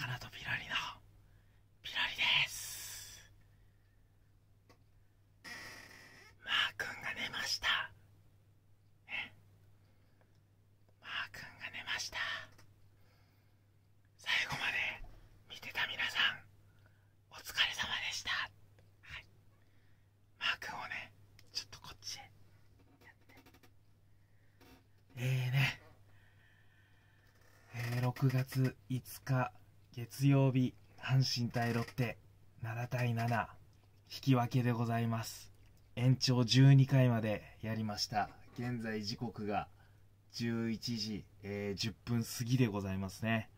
かなとピロリのピロリですマー君が寝ましたえマー君が寝ました最後まで見てた皆さんお疲れ様でしたはいマー君をねちょっとこっちへやってええー、ねえー、6月5日月曜日、阪神対ロッテ、7対7、引き分けでございます。延長12回までやりました。現在時刻が11時、えー、10分過ぎでございますね。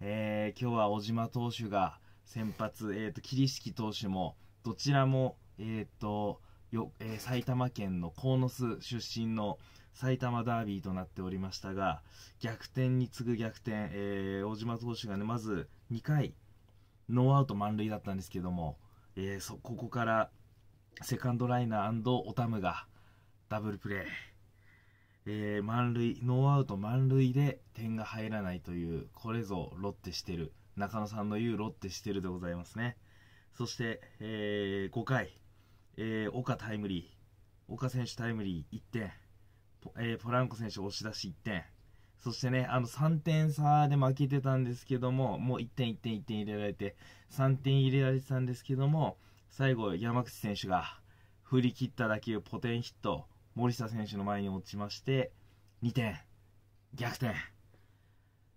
えー、今日は小島投手が先発、えっ、ー、と、桐敷投手も、どちらも、えっ、と、よ、えー、埼玉県の鴻巣出身の埼玉ダービーとなっておりましたが、逆転に次ぐ逆転、えー、大島投手がね、まず2回、ノーアウト満塁だったんですけども、えー、そ、ここから、セカンドライナーオタムが、ダブルプレー。えー、満塁、ノーアウト満塁で点が入らないという、これぞロッテしてる。中野さんの言うロッテしてるでございますね。そして、えー、5回、えー、岡タイムリー、岡選手タイムリー1点、ポ,、えー、ポランコ選手押し出し1点、そしてね、あの3点差で負けてたんですけども、もう1点、1点、1点入れられて、3点入れられてたんですけども、最後、山口選手が振り切った打球、ポテンヒット、森下選手の前に落ちまして、2点、逆転。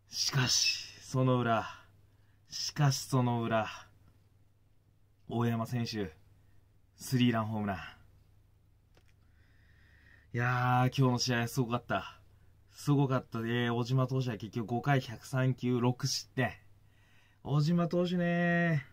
しかし、その裏、しかしその裏、大山選手、スリーランホームラン。いやー、今日の試合すごかった。すごかったで、小島投手は結局5回103球6失点。小島投手ね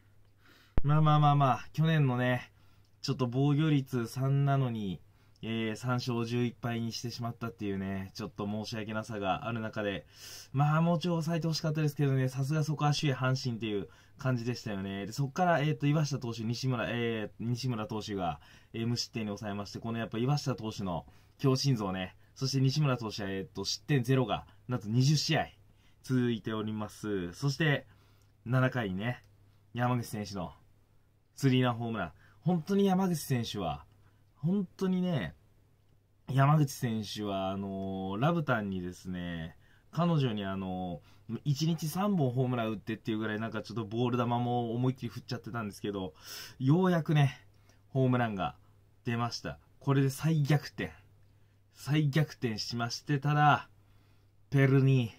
まあまあまあまあ、去年のね、ちょっと防御率3なのに、えー、3勝11敗にしてしまったっていうね、ちょっと申し訳なさがある中で、まあもうちょい抑えてほしかったですけどね、さすがそこは首位阪神っていう感じでしたよね。で、そこから、えっ、ー、と、岩下投手、西村、えー、西村投手が、えー、無失点に抑えまして、このやっぱ岩下投手の強心臓ね、そして西村投手は、えっ、と、失点0が、なんと20試合続いております。そして、7回にね、山口選手のスリーランホームラン。本当に山口選手は、本当にね、山口選手は、あのー、ラブタンにですね、彼女にあのー、1日3本ホームラン打ってっていうぐらいなんかちょっとボール球も思いっきり振っちゃってたんですけど、ようやくね、ホームランが出ました。これで再逆転。再逆転しまして、ただ、ペルニ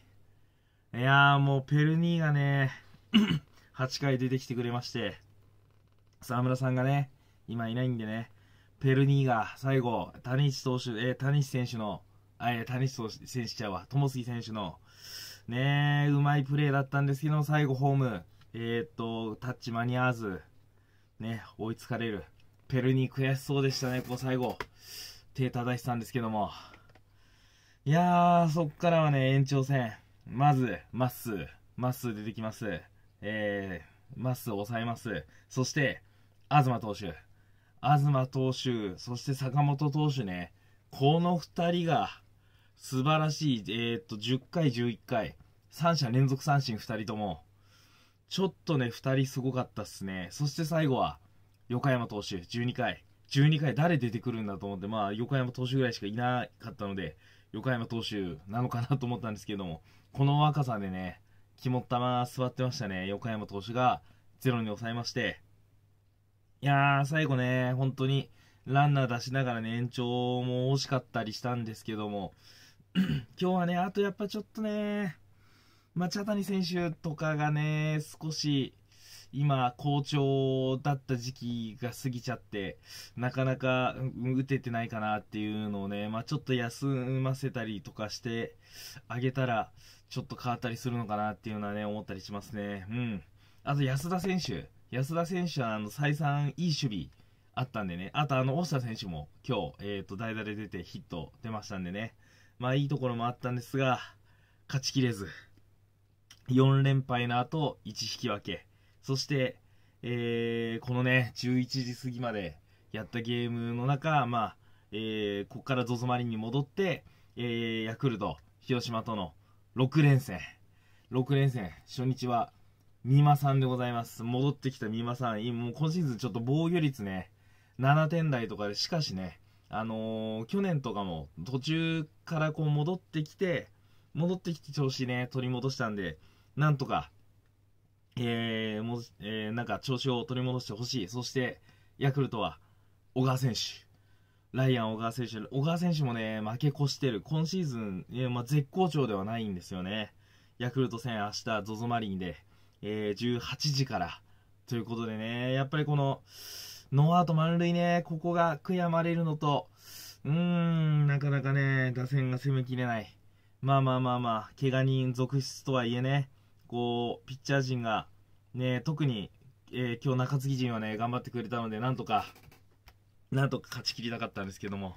ー。いやーもうペルニーがね、8 回出てきてくれまして、沢村さんがね、今いないんでね、ペルニーが最後、谷内投手、えー、谷口選手の、えー、谷口投手選手ちゃうわ、友杉選手の、ねうまいプレーだったんですけど、最後ホーム、えー、っと、タッチ間に合わず、ね、追いつかれる。ペルニー悔しそうでしたね、こう最後。手叩いてたんですけども。いやー、そっからはね、延長戦。まず、まっすー、まっすー出てきます。えー、まっすー抑えます。そして、東投手。東投手、そして坂本投手ね、この2人が素晴らしい、えー、っと、10回、11回、3者連続三振2人とも、ちょっとね、2人すごかったっすね。そして最後は、横山投手、12回。12回誰出てくるんだと思って、まあ、横山投手ぐらいしかいなかったので、横山投手なのかなと思ったんですけども、この若さでね、肝っ玉座ってましたね。横山投手がゼロに抑えまして、いやー、最後ね、本当に、ランナー出しながらね、延長も惜しかったりしたんですけども、今日はね、あとやっぱちょっとね、茶谷選手とかがね、少し、今、好調だった時期が過ぎちゃって、なかなか打ててないかなっていうのをね、まあ、ちょっと休ませたりとかしてあげたら、ちょっと変わったりするのかなっていうのはね、思ったりしますね。うん。あと安田選手。安田選手はあの再三いい守備あったんでね、あとあの、大下選手も今日、えっ、ー、と、代打で出てヒット出ましたんでね、まあいいところもあったんですが、勝ちきれず、4連敗の後、1引き分け、そして、えー、このね、11時過ぎまでやったゲームの中、まあ、えー、ここから ZOZO マリンに戻って、えー、ヤクルト、広島との6連戦、6連戦、初日は三馬さんでございます。戻ってきた三馬さん。もう今シーズンちょっと防御率ね、7点台とかで、しかしね、あのー、去年とかも途中からこう戻ってきて、戻ってきて調子ね、取り戻したんで、なんとか、えー、もえー、なんか調子を取り戻してほしい。そして、ヤクルトは、小川選手。ライアン小川選手。小川選手もね、負け越してる。今シーズン、えー、まあ、絶好調ではないんですよね。ヤクルト戦明日、ZOZO マリンで。えー、18時から。ということでね、やっぱりこの、ノーアウト満塁ね、ここが悔やまれるのと、うーん、なかなかね、打線が攻めきれない。まあまあまあまあ、怪我人続出とはいえね、こう、ピッチャー陣が、ね、特に、えー、今日中継ぎ陣はね、頑張ってくれたので、なんとか、なんとか勝ちきりたかったんですけども。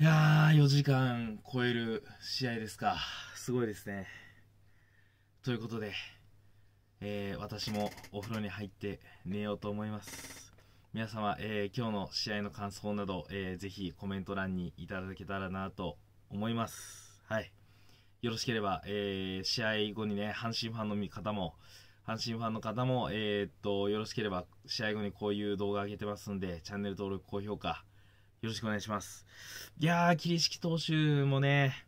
いやー、4時間超える試合ですか。すごいですね。ということで、えー、私もお風呂に入って寝ようと思います。皆様、えー、今日の試合の感想など、えー、ぜひコメント欄にいただけたらなと思います。はい。よろしければ、えー、試合後にね、阪神ファンの方も、阪神ファンの方も、えー、っと、よろしければ、試合後にこういう動画上げてますんで、チャンネル登録、高評価、よろしくお願いします。いやー、桐敷投手もね、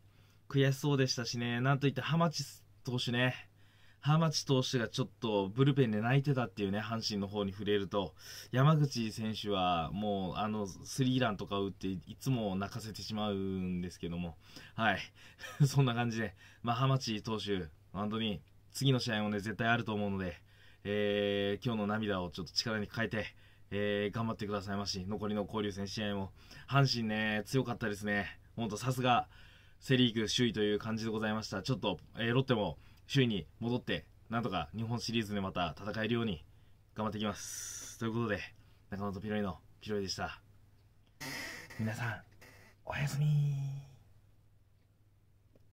悔しそうでしたしね、なんといって、浜地投手ね、浜地投手がちょっとブルペンで泣いてたっていうね、阪神の方に触れると、山口選手はもう、あの、スリーランとか打って、いつも泣かせてしまうんですけども、はい。そんな感じで、まあ、浜地投手、本当に、次の試合もね、絶対あると思うので、えー、今日の涙をちょっと力に変えて、えー、頑張ってくださいまし、残りの交流戦試合も、阪神ね、強かったですね。本当さすが、セリーグ首位という感じでございました。ちょっと、えー、ロッテも、首位に戻って、なんとか日本シリーズでまた戦えるように頑張っていきます。ということで、中野とピロイのピロイでした。皆さん、おやすみ